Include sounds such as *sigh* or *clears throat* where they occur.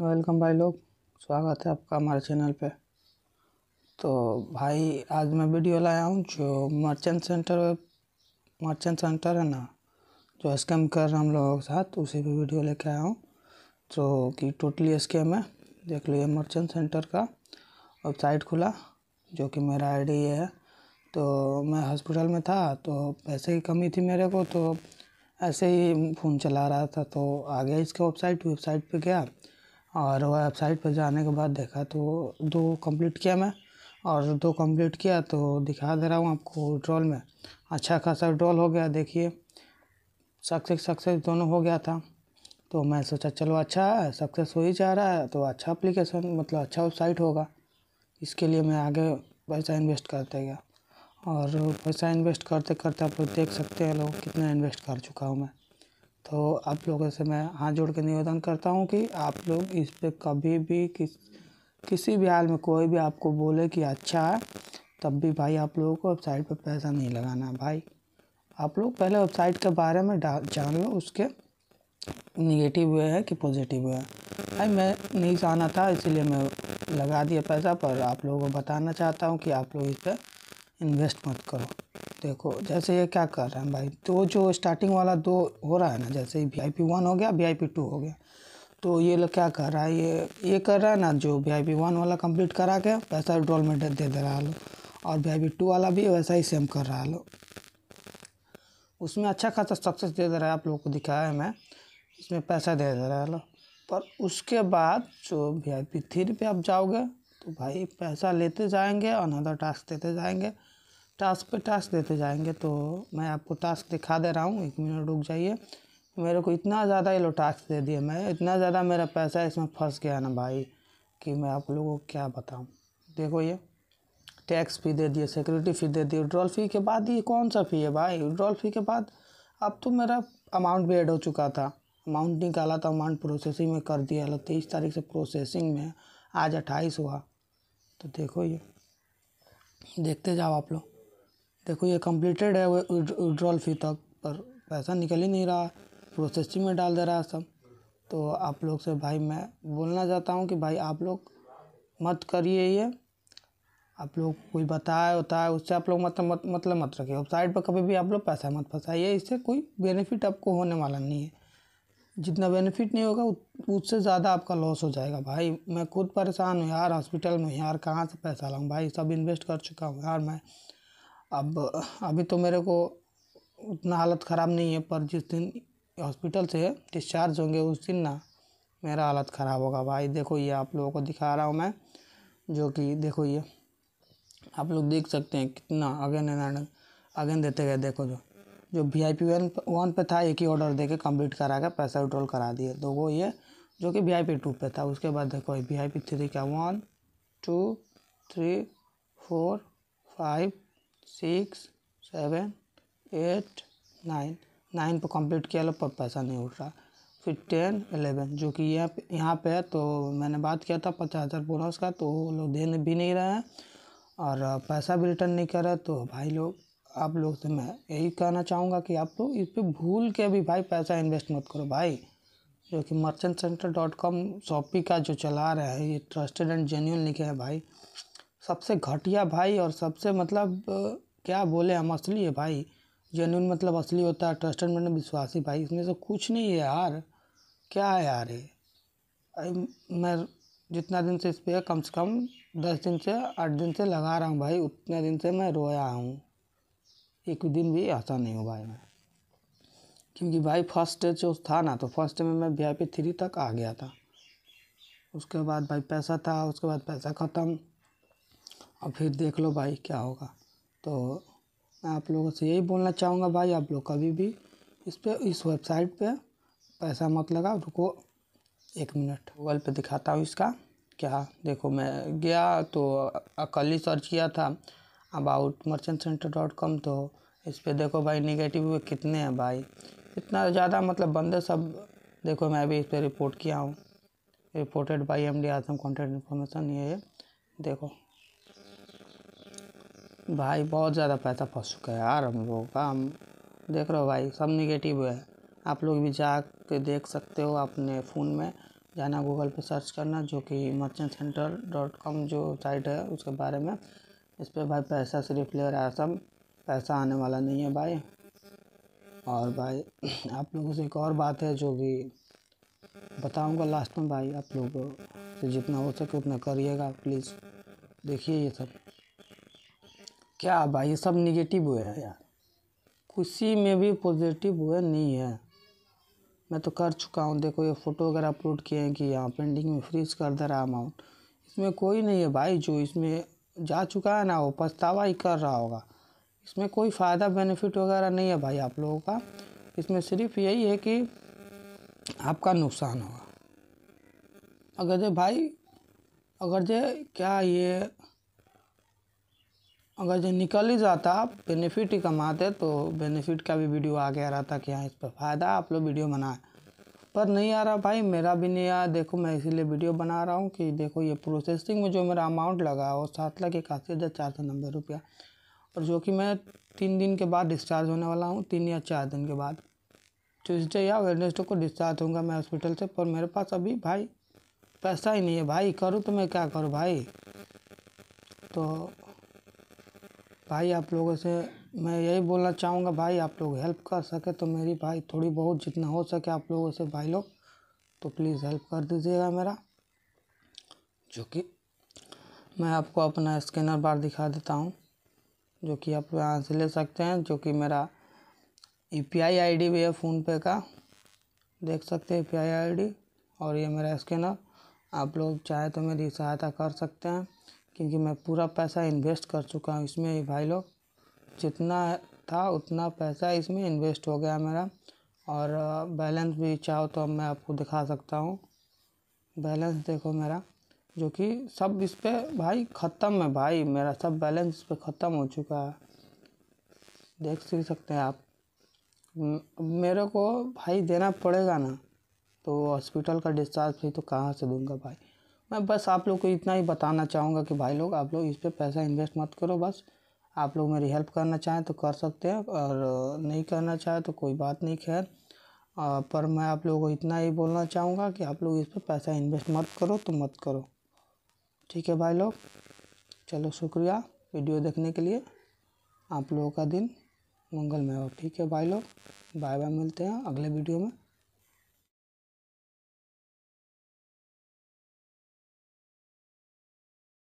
welcome भाई लोग स्वागत है आपका हमारे चैनल पे तो भाई आज मैं वीडियो लाया हूँ जो मर्चेंट सेंटर मर्चेंट सेंटर है ना जो स्कैम कर रहे हम लोगों के साथ उसी पे वीडियो लेके आया हूँ जो कि टोटली स्कैम है देख लो ये मर्चेंट सेंटर का वेबसाइट खुला जो कि मेरा आईडी है तो मैं हॉस्पिटल में था तो पैसे की कमी थी मेरे को तो ऐसे ही फ़ोन चला रहा था तो आ गया इसका वेबसाइट वेबसाइट पर गया और वेबसाइट पर जाने के बाद देखा तो दो कंप्लीट किया मैं और दो कंप्लीट किया तो दिखा दे रहा हूँ आपको विड्रॉल में अच्छा खासा विड्रॉल हो गया देखिए सक्सेस सक्सेस दोनों हो गया था तो मैं सोचा चलो अच्छा है सक्सेस हो ही जा रहा है तो अच्छा अप्लीकेशन मतलब अच्छा वेबसाइट होगा इसके लिए मैं आगे पैसा इन्वेस्ट करते गया और पैसा इन्वेस्ट करते करते आप देख सकते हैं लोग कितना इन्वेस्ट कर चुका हूँ मैं तो आप लोगों से मैं हाथ जोड़ के निवेदन करता हूँ कि आप लोग इस पर कभी भी किस किसी भी हाल में कोई भी आपको बोले कि अच्छा है तब भी भाई आप लोगों को वेबसाइट पर पैसा नहीं लगाना भाई आप लोग पहले वेबसाइट के बारे में जान लो उसके निगेटिव हुए हैं कि पॉजिटिव हुए हैं भाई मैं नहीं जाना था इसीलिए मैं लगा दिया पैसा पर आप लोगों को बताना चाहता हूँ कि आप लोग इस पर इन्वेस्ट मत करो देखो जैसे ये क्या कर रहे हैं भाई तो जो स्टार्टिंग वाला दो हो रहा है ना जैसे वी आई पी वन हो गया वी आई पी टू हो गया तो ये लोग क्या कर रहा है ये ये कर रहा है ना जो वी आई पी वन वाला कंप्लीट करा के पैसा विड्रॉल में दे दे रहा है और वी आई पी टू वाला भी वैसा ही सेम कर रहा है उसमें अच्छा खासा सक्सेस दे दे रहा है आप लोग को दिखाया है मैं इसमें पैसा दे दे रहा है पर उसके बाद जो वी आई पी थ्री पे आप जाओगे तो भाई पैसा लेते जाएंगे अनदर टास्क देते जाएंगे टास्क पे टास्क देते जाएंगे तो मैं आपको टास्क दिखा दे रहा हूँ एक मिनट रुक जाइए मेरे को इतना ज़्यादा ये लोग टास्क दे दिए मैं इतना ज़्यादा मेरा पैसा इसमें फंस गया ना भाई कि मैं आप लोगों को क्या बताऊँ देखो ये टैक्स फी दे दिए सिक्योरिटी फ़ी दे दिए विड्रॉल फ़ी के बाद ये कौन सा फ़ी है भाई विड्रॉल फ़ी के बाद अब तो मेरा अमाउंट भी एड हो चुका था अमाउंट निकाला था अमाउंट प्रोसेसिंग में कर दिया अलग मतलब तेईस तारीख से प्रोसेसिंग में आज अट्ठाईस हुआ तो देखो ये देखते जाओ आप लोग देखो ये कंप्लीटेड है वो विड्रॉल फी तक पर पैसा निकल ही नहीं रहा प्रोसेसिंग में डाल दे रहा है सब तो आप लोग से भाई मैं बोलना चाहता हूँ कि भाई आप लोग मत करिए ये आप लोग कोई बताए होता उससे आप लोग मतलब मत, मतलब मत रखिए वेबसाइट पर कभी भी आप लोग पैसा मत फंसाइए इससे कोई बेनिफिट आपको होने वाला नहीं है जितना बेनिफिट नहीं होगा उससे ज़्यादा आपका लॉस हो जाएगा भाई मैं खुद परेशान हूँ यार हॉस्पिटल में यार कहाँ से पैसा लाऊँ भाई सब इन्वेस्ट कर चुका हूँ यार मैं अब अभी तो मेरे को उतना हालत ख़राब नहीं है पर जिस दिन हॉस्पिटल से डिस्चार्ज होंगे उस दिन ना मेरा हालत ख़राब होगा भाई देखो ये आप लोगों को दिखा रहा हूँ मैं जो कि देखो ये आप लोग देख सकते हैं कितना अगेन एंड अगेन देते गए देखो जो जो V I P one one पर था एक ही ऑर्डर दे के कम्प्लीट करा के पैसा विड्रॉल करा दिए तो वो ये जो कि वी आई पी टू पर था उसके बाद देखो वी आई पी थ्री का one two three four five six seven eight nine nine पर कंप्लीट किया लो पर पैसा नहीं उठ रहा फिर टेन एलेवन जो कि यहाँ पे यहाँ पे है तो मैंने बात किया था पचास हज़ार बोनस का तो वो लोग देने भी नहीं रहे हैं और पैसा भी रिटर्न नहीं कर रहे तो भाई लोग आप लोग से मैं यही कहना चाहूँगा कि आप लोग इस पर भूल के भी भाई पैसा इन्वेस्ट मत करो भाई जो कि merchant centre dot com Shopee का जो चला रहा है ये ट्रस्टेड एंड जेन्यून लिखे हैं भाई सबसे घटिया भाई और सबसे मतलब क्या बोले हम असली है भाई जेन्यून मतलब असली होता है ट्रस्टेड मतलब विश्वासी भाई इसमें से कुछ नहीं है यार क्या है यार ये मैं जितना दिन से इस पर कम से कम दस दिन से आठ दिन से लगा रहा हूँ भाई उतने दिन से मैं रोया हूँ एक दिन भी ऐसा नहीं हुआ भाई मैं क्योंकि भाई फर्स्ट डे जो था ना तो फर्स्ट में मैं वी आई पी थ्री तक आ गया था उसके बाद भाई पैसा था उसके बाद पैसा ख़त्म और फिर देख लो भाई क्या होगा तो मैं आप लोगों से यही बोलना चाहूँगा भाई आप लोग कभी भी इस पर इस वेबसाइट पे पैसा मत लगा रुको एक मिनट गूगल पे दिखाता हूँ इसका क्या देखो मैं गया तो कल ही सर्च किया था about merchant centre dot com तो इस पर देखो भाई निगेटिव कितने हैं भाई इतना ज़्यादा मतलब बंदे सब देखो मैं भी इस पर रिपोर्ट किया हूँ रिपोर्टेड बाई एम डी आसम कॉन्टेक्ट इन्फॉर्मेशन ये देखो भाई बहुत ज़्यादा पैसा फंस चुका है यार हम लोगों का हम देख रहे हो भाई सब निगेटिव है आप लोग भी जा के देख सकते हो अपने फ़ोन में जाना गूगल पे सर्च करना जो कि मर्चेंट सेंटर डॉट कॉम जो साइट है उसके बारे में इस पर भाई पैसा सिर्फ ले रहा है सब पैसा आने वाला नहीं है भाई और भाई *clears throat* आप लोगों से एक और बात है जो कि बताऊंगा लास्ट में भाई आप लोग से जितना हो सके उतना करिएगा प्लीज़ देखिए ये सब क्या भाई ये सब निगेटिव हुए है यार किसी में भी पॉजिटिव हुए नहीं है मैं तो कर चुका हूँ देखो ये फ़ोटो वगैरह अपलोड किए हैं कि यहाँ पेंडिंग में फ्रीज कर दे रहा अमाउंट इसमें कोई नहीं है भाई जो इसमें जा चुका है ना वो पछतावा ही कर रहा होगा इसमें कोई फ़ायदा बेनिफिट वगैरह नहीं है भाई आप लोगों का इसमें सिर्फ यही है कि आपका नुकसान होगा अगर जे भाई अगर जे क्या ये अगर जो निकल ही जाता बेनिफिट ही कमाते तो बेनिफिट का भी वीडियो आ गया रहता कि हाँ इस पर फ़ायदा आप लोग वीडियो बनाए पर नहीं आ रहा भाई मेरा भी नहीं आया देखो मैं इसीलिए वीडियो बना रहा हूँ कि देखो ये प्रोसेसिंग में जो मेरा अमाउंट लगा वो सात लाख इक्यासी हज़ार चार सौ नब्बे रुपया और जो कि मैं तीन दिन के बाद डिस्चार्ज होने वाला हूँ तीन या चार दिन के बाद ट्यूजडे या वेडनेसडे को डिस्चार्ज होऊंगा मैं हॉस्पिटल से पर मेरे पास अभी भाई पैसा ही नहीं है भाई करूँ तो मैं क्या करूँ भाई तो भाई आप लोगों से मैं यही बोलना चाहूँगा भाई आप लोग हेल्प कर सके तो मेरी भाई थोड़ी बहुत जितना हो सके आप लोगों से भाई लोग तो प्लीज़ हेल्प कर दीजिएगा मेरा जो कि मैं आपको अपना स्कैनर बार दिखा देता हूँ जो कि आप यहाँ से ले सकते हैं जो कि मेरा U P I I D भी है फ़ोनपे का देख सकते हैं U P I I D और ये मेरा स्कैनर आप लोग चाहे तो मेरी सहायता कर सकते हैं क्योंकि मैं पूरा पैसा इन्वेस्ट कर चुका हूँ इसमें भाई लोग जितना था उतना पैसा इसमें इन्वेस्ट हो गया मेरा और बैलेंस भी चाहो तो मैं आपको दिखा सकता हूँ बैलेंस देखो मेरा जो कि सब इस पर भाई ख़त्म है भाई मेरा सब बैलेंस इस पर ख़त्म हो चुका है देख सकते हैं आप मेरे को भाई देना पड़ेगा ना तो हॉस्पिटल का डिस्चार्ज भी तो कहाँ से दूंगा भाई मैं बस आप लोग को इतना ही बताना चाहूँगा कि भाई लोग आप लोग इस पर पैसा इन्वेस्ट मत करो बस आप लोग मेरी हेल्प करना चाहें तो कर सकते हैं और नहीं करना चाहें तो कोई बात नहीं खैर पर मैं आप लोगों को इतना ही बोलना चाहूँगा कि आप लोग इस पर पैसा इन्वेस्ट मत करो तो मत करो ठीक है भाई लोग चलो शुक्रिया वीडियो देखने के लिए आप लोगों का दिन मंगलमय हो ठीक है भाई लोग बाय बाय मिलते हैं अगले वीडियो में